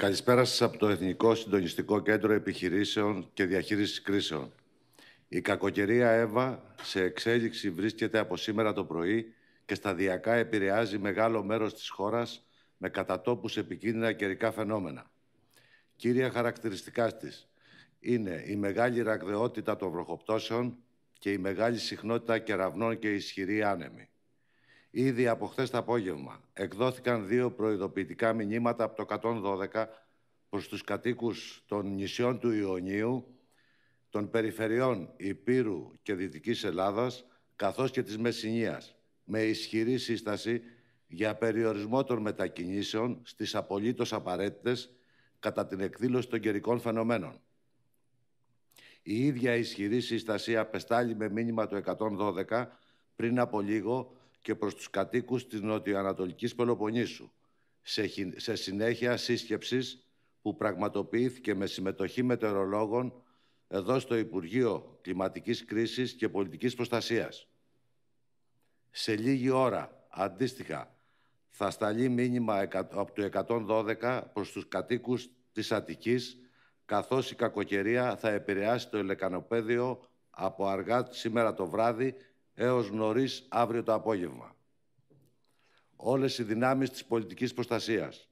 Καλησπέρα σας από το Εθνικό Συντονιστικό Κέντρο Επιχειρήσεων και Διαχείρισης Κρίσεων. Η κακοκαιρία ΕΒΑ σε εξέλιξη βρίσκεται από σήμερα το πρωί και σταδιακά επηρεάζει μεγάλο μέρος της χώρας με κατατόπους επικίνδυνα καιρικά φαινόμενα. Κύρια χαρακτηριστικά της είναι η μεγάλη ραγδαιότητα των βροχοπτώσεων και η μεγάλη συχνότητα κεραυνών και ισχυρή άνεμη. Ήδη από χθες το απόγευμα εκδόθηκαν δύο προειδοποιητικά μηνύματα από το 112 προς τους κατοίκους των νησιών του Ιωνίου, των περιφερειών Υπήρου και Δυτικής Ελλάδας, καθώς και της Μεσσηνίας, με ισχυρή σύσταση για περιορισμό των μετακινήσεων στις απολύτως απαραίτητες κατά την εκδήλωση των καιρικών φαινομένων. Η ίδια ισχυρή σύσταση απεστάλλει με μήνυμα το 112 πριν από λίγο και προς τους κατοίκους της νοτιοανατολικής Πελοποννήσου, σε συνέχεια σύσκεψης που πραγματοποιήθηκε με συμμετοχή μετεωρολόγων εδώ στο Υπουργείο Κλιματικής Κρίσης και Πολιτικής Προστασίας. Σε λίγη ώρα, αντίστοιχα, θα σταλεί μήνυμα από το 112 προς τους κατοίκους της Αττικής, καθώς η κακοκαιρία θα επηρεάσει το ελεκανοπέδιο από αργά σήμερα το βράδυ έως νωρίς αύριο το απόγευμα. Όλες οι δυνάμεις της πολιτικής προστασίας.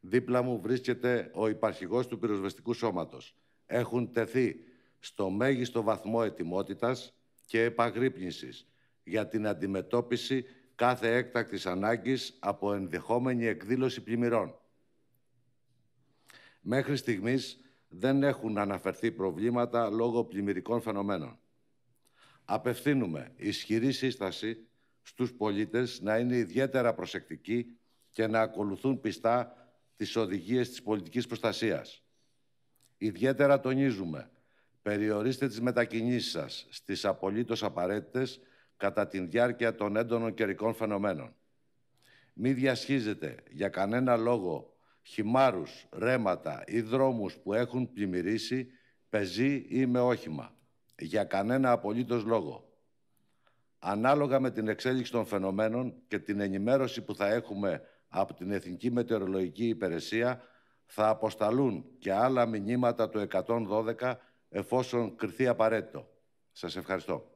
Δίπλα μου βρίσκεται ο υπαρχηγός του πυροσβεστικού σώματος. Έχουν τεθεί στο μέγιστο βαθμό ετοιμότητας και επαγρύπνησης για την αντιμετώπιση κάθε έκτακτης ανάγκης από ενδεχόμενη εκδήλωση πλημμυρών. Μέχρι στιγμής δεν έχουν αναφερθεί προβλήματα λόγω πλημμυρικών φαινομένων απευθύνουμε ισχυρή σύσταση στους πολίτες να είναι ιδιαίτερα προσεκτικοί και να ακολουθούν πιστά τις οδηγίες της πολιτικής προστασίας. Ιδιαίτερα τονίζουμε, περιορίστε τις μετακινήσεις σας στις απολύτως απαραίτητες κατά τη διάρκεια των έντονων καιρικών φαινομένων. Μη διασχίζετε για κανένα λόγο χυμάρους, ρέματα ή δρόμους που έχουν πλημμυρίσει πεζή ή με όχημα για κανένα απολύτως λόγο. Ανάλογα με την εξέλιξη των φαινομένων και την ενημέρωση που θα έχουμε από την Εθνική Μετεωρολογική Υπηρεσία, θα αποσταλούν και άλλα μηνύματα του 112 εφόσον κριθεί απαραίτητο. Σας ευχαριστώ.